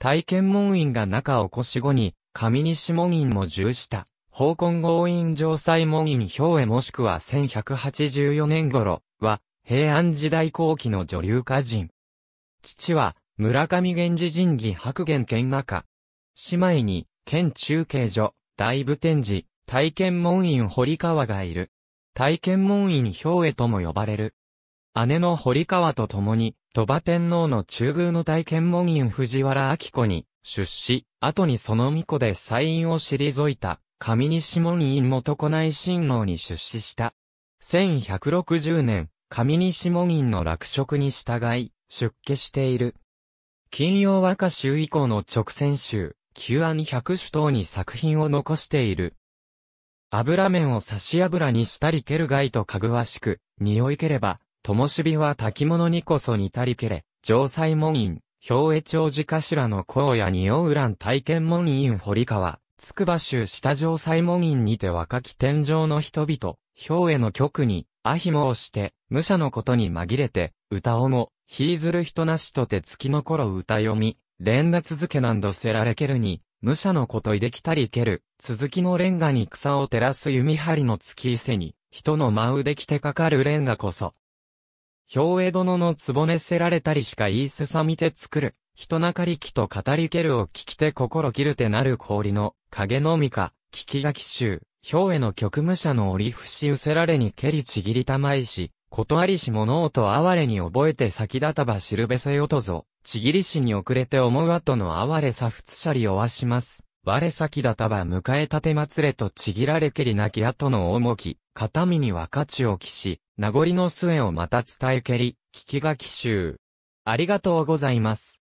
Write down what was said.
体験門院が中を越し後に、上西門院も重した。奉公合院城西門院兵衛もしくは1184年頃は、平安時代後期の女流歌人。父は、村上源氏神義白玄県中。姉妹に、県中継所、大部天寺、体験門院堀川がいる。体験門院兵衛とも呼ばれる。姉の堀川と共に、鳥羽天皇の中宮の大剣門院藤原明子に出資、後にその巫女で祭院を退いた、上西門院元子内親王に出資した。1160年、上西門院の落職に従い、出家している。金曜和歌集以降の直線集、旧案百首等に作品を残している。油面を差し油にしたり蹴る害とかぐわしく、匂いければ、灯火は炊物にこそ似たりけれ、城西門院、兵衛長寺頭の荒野におうらん体験門院堀川、筑波州下城西門院にて若き天井の人々、兵衛の局に、アヒモをして、武者のことに紛れて、歌をも、ひいずる人なしとて月の頃歌読み、連打続けなんどせられけるに、武者のこといできたりける、続きのレンガに草を照らす弓張りの月伊勢に、人の舞うできてかかるレンガこそ、兵衛殿の壺せられたりしか言いすさみて作る、人なかりきと語りけるを聞きて心切るてなる氷の、影のみか、聞き書き集、兵衛の局務者の折伏しうせられにけりちぎりたまいし、ことりし物音哀れに覚えて先立たばしるべせよとぞ、ちぎりしに遅れて思う後の哀れさふつしゃりおわします。我先立たば迎えたてまつれとちぎられけりなき後の重き、片身には価値を期し、名残の末をまた伝えけり、聞き書き集。ありがとうございます。